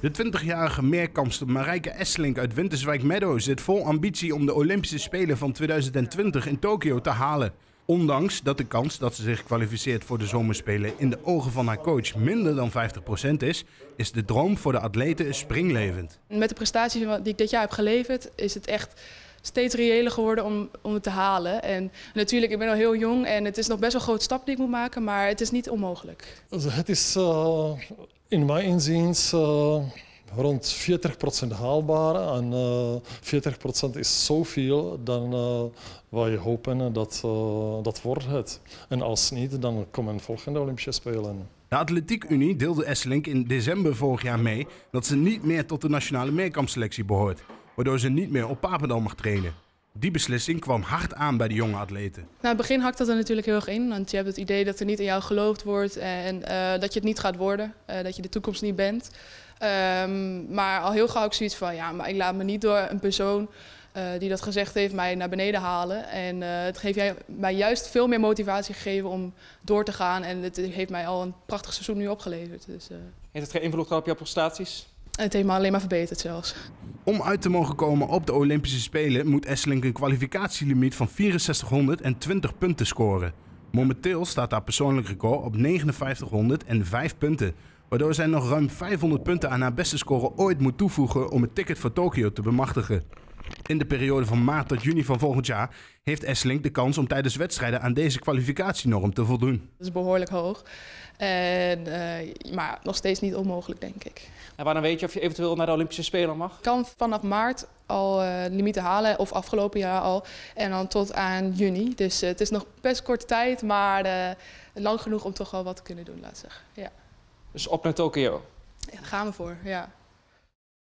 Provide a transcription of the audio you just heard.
De 20-jarige meerkampster Marijke Esselink uit Winterswijk Meadows zit vol ambitie om de Olympische Spelen van 2020 in Tokio te halen. Ondanks dat de kans dat ze zich kwalificeert voor de zomerspelen in de ogen van haar coach minder dan 50% is, is de droom voor de atleten springlevend. Met de prestaties die ik dit jaar heb geleverd, is het echt steeds reëler geworden om, om het te halen. En natuurlijk, ik ben al heel jong en het is nog best wel een grote stap die ik moet maken, maar het is niet onmogelijk. Het is uh, in mijn inziens eh, rond 40% haalbaar. En uh, eh, 40% is zoveel dan uh, wij hopen dat dat wordt het. En als niet, dan komen volgende Olympische Spelen. De Atletiek Unie deelde Esselink in december vorig jaar mee dat ze niet meer tot de nationale meerkampselectie behoort, waardoor ze niet meer op Papendal mag trainen. Die beslissing kwam hard aan bij de jonge atleten. Na nou, in het begin hakt dat er natuurlijk heel erg in. Want je hebt het idee dat er niet in jou geloofd wordt en eh, dat je het niet gaat worden. Eh, dat je de toekomst niet bent. Ehm, maar al heel gauw ik zoiets van, ja, maar ik laat me niet door een persoon eh, die dat gezegd heeft mij naar beneden halen. En het geeft mij juist veel meer motivatie gegeven om door te gaan. En het heeft mij al een prachtig seizoen nu opgeleverd. Dus, heeft het geen invloed gehad op jouw prestaties? Het heeft me alleen maar verbeterd zelfs. Om uit te mogen komen op de Olympische Spelen moet Esselink een kwalificatielimiet van 6400 en 20 punten scoren. Momenteel staat haar persoonlijk record op 5900 en 5 punten, waardoor zij nog ruim 500 punten aan haar beste score ooit moet toevoegen om het ticket voor Tokio te bemachtigen. In de periode van maart tot juni van volgend jaar heeft Esseling de kans om tijdens wedstrijden aan deze kwalificatienorm te voldoen. Dat is behoorlijk hoog, en, eh, maar nog steeds niet onmogelijk denk ik. En dan weet je of je eventueel naar de Olympische Spelen mag? Ik kan vanaf maart al uh, limieten halen, of afgelopen jaar al, en dan tot aan juni. Dus eh, het is nog best korte tijd, maar lang genoeg om toch wel wat te kunnen doen, laat ik zeggen. Ja. Dus op naar Tokio? Ja, daar gaan we voor, ja.